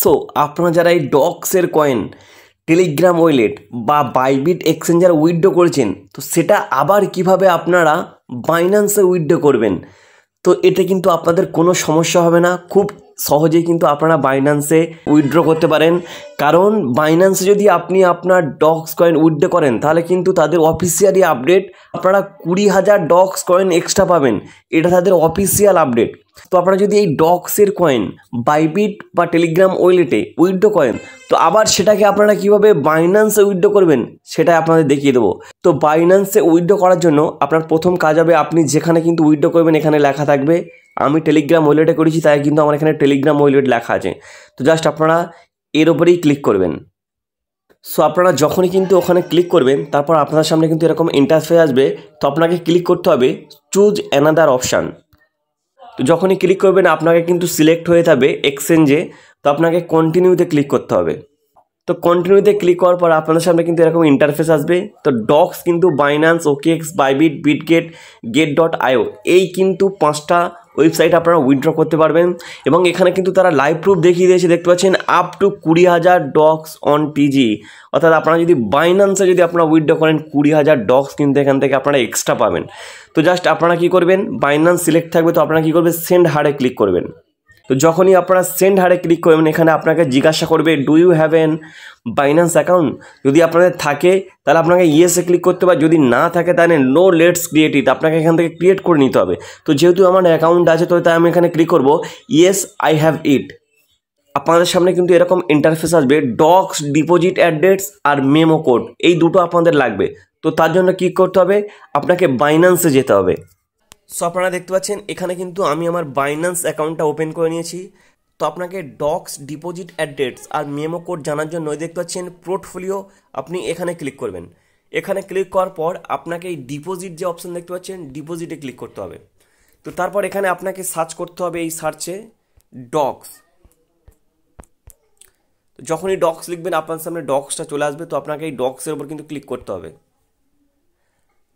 so আপনারা যারা এই ডক্সের কয়েন টেলিগ্রাম ওয়েলেট বা বাইবিট এক্সচেঞ্জার উইথড্রো করেছেন তো সেটা আবার কিভাবে আপনারা বাইন্যান্সে উইড্রো করবেন তো এতে কিন্তু আপনাদের কোনো সমস্যা হবে না খুব সহজেই কিন্তু আপনারা বাইন্যান্সে উইড্রো করতে পারেন কারণ বাইন্যান্সে যদি আপনি আপনার ডক্স কয়েন উইড্রো করেন তাহলে কিন্তু তাদের অফিসিয়ালি আপডেট আপনারা কুড়ি হাজার ডক্স কয়েন এক্সট্রা পাবেন এটা তাদের অফিসিয়াল আপডেট তো আপনারা যদি এই ডক্সের কয়েন বাইবিট বা টেলিগ্রাম ওয়েলেটে উইথড্র করেন তো আবার সেটাকে আপনারা কিভাবে বাইন্যান্সে উইথড্র করবেন সেটা আপনাদের দেখিয়ে দেবো তো বাইন্যান্সে উইথড্র করার জন্য আপনার প্রথম কাজ হবে আপনি যেখানে কিন্তু উইথড্র করবেন এখানে লেখা থাকবে আমি টেলিগ্রাম ওয়েলেটে করেছি তাই কিন্তু আমার এখানে টেলিগ্রাম ওয়েলেট লেখা আছে তো জাস্ট আপনারা এর ওপরেই ক্লিক করবেন সো আপনারা যখনই কিন্তু ওখানে ক্লিক করবেন তারপর আপনার সামনে কিন্তু এরকম ইন্টারফেস আসবে তো আপনাকে ক্লিক করতে হবে চুজ অ্যানাদার অপশান তো যখনই ক্লিক করবেন আপনাকে কিন্তু সিলেক্ট হয়ে যাবে এক্সচেঞ্জে তো আপনাকে কন্টিনিউতে ক্লিক করতে হবে তো কন্টিনিউতে ক্লিক করার পর আপনাদের সামনে কিন্তু এরকম ইন্টারফেস আসবে তো ডক্স কিন্তু Binance OKX Bybit Bitget Gate dot IO এই কিন্তু পাঁচটা ওয়েবসাইট আপনারা উইথড্র করতে পারবেন এবং এখানে কিন্তু তারা লাইভ প্রুফ দেখিয়ে দিয়েছে দেখতে পাচ্ছেন আপ টু কুড়ি হাজার ডক্স অন টিজি অর্থাৎ আপনারা যদি বাইন্যান্সে যদি আপনারা উইথড্র করেন কুড়ি হাজার ডক্স কিন্তু এখান থেকে আপনারা এক্সট্রা পাবেন তো জাস্ট আপনারা কি করবেন বাইন্যান্স সিলেক্ট থাকবে তো আপনারা কি করবেন সেন্ড হারে ক্লিক করবেন তো যখনই আপনারা সেন্ড হারে ক্লিক করবেন মানে এখানে আপনাকে জিজ্ঞাসা করবে do you have an Binance account যদি আপনাদের থাকে তাহলে আপনাকে ইয়েসে ক্লিক করতে হবে যদি না থাকে তাহলে নো লেটস ক্রিয়েট ইট আপনাকে এখান থেকে ক্রিয়েট করে নিতে হবে তো যেহেতু আমার অ্যাকাউন্ট আছে তো তাই আমি এখানে ক্লিক করব ইয়েস আই হ্যাভ ইট আপনাদের সামনে কিন্তু এরকম ইন্টারফেস আসবে ডক্স ডিপোজিট অ্যাড্রেস আর মেমো কোড এই দুটো আপনাদের লাগবে তো তার জন্য কী করতে হবে আপনাকে বাইন্যান্সে যেতে হবে সো আপনারা দেখতে পাচ্ছেন এখানে কিন্তু আমি আমার বাইন্যান্স অ্যাকাউন্টটা ওপেন করে নিয়েছি তো আপনাকে ডক্স ডিপোজিট অ্যাড্রেস আর মেমো কোড জানার জন্য দেখতে পাচ্ছেন পোর্টফোলিও আপনি এখানে ক্লিক করবেন এখানে ক্লিক করার পর আপনাকে এই ডিপোজিট যে অপশন দেখতে পাচ্ছেন ডিপোজিটে ক্লিক করতে হবে তো তারপর এখানে আপনাকে সার্চ করতে হবে এই সার্চে ডক্স যখনই ডক্স লিখবেন আপনার সামনে ডক্সটা চলে আসবে তো আপনাকে এই ডক্সের উপর কিন্তু ক্লিক করতে হবে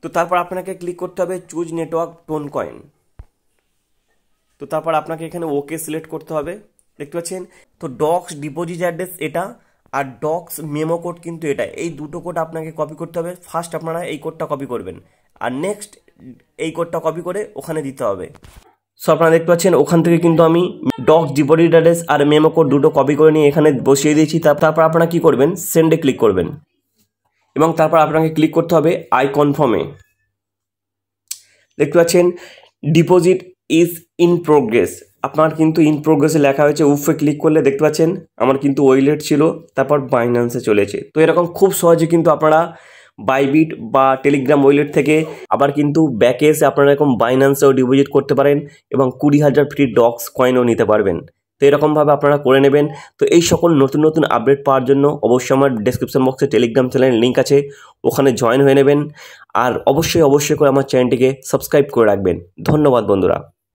তো তারপর আপনাকে ক্লিক করতে হবে চুজ নেটওয়ার্ক টোন কয়েন তো তারপর আপনাকে এখানে ওকে সিলেক্ট করতে হবে দেখতে পাচ্ছেন তো ডক্স ডিপোজিট অ্যাড্রেস এটা আর ডক্স মেমো কোড কিন্তু এটা এই দুটো কোড আপনাকে কপি করতে হবে ফার্স্ট আপনারা এই কোডটা কপি করবেন আর নেক্সট এই কোডটা কপি করে ওখানে দিতে হবে সো আপনারা দেখতে পাচ্ছেন ওখান থেকে কিন্তু আমি ডক্স ডিপোজিট অ্যাড্রেস আর মেমো কোড দুটো কপি করে নিয়ে এখানে বসিয়ে দিয়েছি তারপর আপনারা কি করবেন সেন্ডে ক্লিক করবেন এবং তারপর আপনাকে ক্লিক করতে হবে আই কনফার্মে দেখতে পাচ্ছেন ডিপোজিট ইজ ইন প্রোগ্রেস আপনার কিন্তু ইন প্রোগ্রেসে লেখা হয়েছে উফে ক্লিক করলে দেখতে পাচ্ছেন আমার কিন্তু ওয়েলেট ছিল তারপর বাইন্যান্সে চলেছে তো এরকম খুব সহজে কিন্তু আপনারা বাইবিট বা টেলিগ্রাম ওয়েলেট থেকে আবার কিন্তু ব্যাকে এসে আপনারা এরকম বাইন্যান্সেও ডিপোজিট করতে পারেন এবং কুড়ি হাজার ফ্রি ডক্স কয়েনও নিতে পারবেন তো এরকমভাবে আপনারা করে নেবেন তো এই সকল নতুন নতুন আপডেট পাওয়ার জন্য অবশ্যই আমার ডেসক্রিপশন বক্সে টেলিগ্রাম চ্যানেলের লিঙ্ক আছে ওখানে জয়েন হয়ে নেবেন আর অবশ্যই অবশ্যই করে আমার চ্যানেলটিকে সাবস্ক্রাইব করে রাখবেন ধন্যবাদ বন্ধুরা